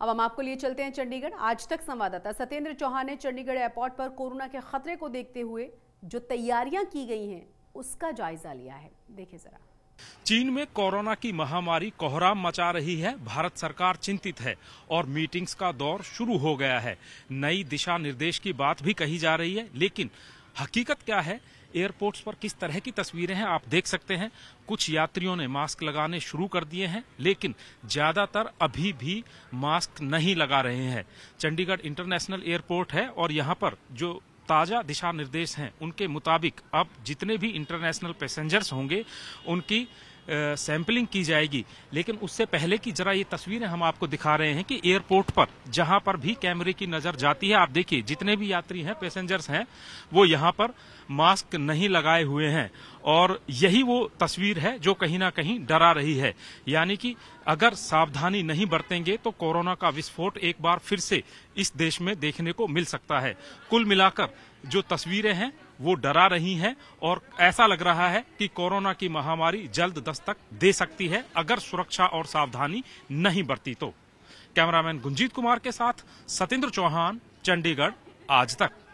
अब हम आपको लिए चलते हैं चंडीगढ़ आज तक संवाददाता सत्येंद्र चौहान ने चंडीगढ़ एयरपोर्ट पर कोरोना के खतरे को देखते हुए जो तैयारियां की गई हैं उसका जायजा लिया है देखिए जरा चीन में कोरोना की महामारी कोहराम मचा रही है भारत सरकार चिंतित है और मीटिंग्स का दौर शुरू हो गया है नई दिशा निर्देश की बात भी कही जा रही है लेकिन हकीकत क्या है एयरपोर्ट्स पर किस तरह की तस्वीरें हैं आप देख सकते हैं कुछ यात्रियों ने मास्क लगाने शुरू कर दिए हैं लेकिन ज़्यादातर अभी भी मास्क नहीं लगा रहे हैं चंडीगढ़ इंटरनेशनल एयरपोर्ट है और यहाँ पर जो ताज़ा दिशा निर्देश हैं उनके मुताबिक अब जितने भी इंटरनेशनल पैसेंजर्स होंगे उनकी सैंपलिंग की जाएगी लेकिन उससे पहले की जरा ये तस्वीरें हम आपको दिखा रहे हैं कि एयरपोर्ट पर जहां पर भी कैमरे की नजर जाती है आप देखिए जितने भी यात्री हैं पैसेंजर्स हैं वो यहाँ पर मास्क नहीं लगाए हुए हैं और यही वो तस्वीर है जो कहीं ना कहीं डरा रही है यानी कि अगर सावधानी नहीं बरतेंगे तो कोरोना का विस्फोट एक बार फिर से इस देश में देखने को मिल सकता है कुल मिलाकर जो तस्वीरें हैं वो डरा रही हैं और ऐसा लग रहा है कि कोरोना की महामारी जल्द दस्तक दे सकती है अगर सुरक्षा और सावधानी नहीं बरती तो कैमरामैन गुंजीत कुमार के साथ सतेंद्र चौहान चंडीगढ़ आज तक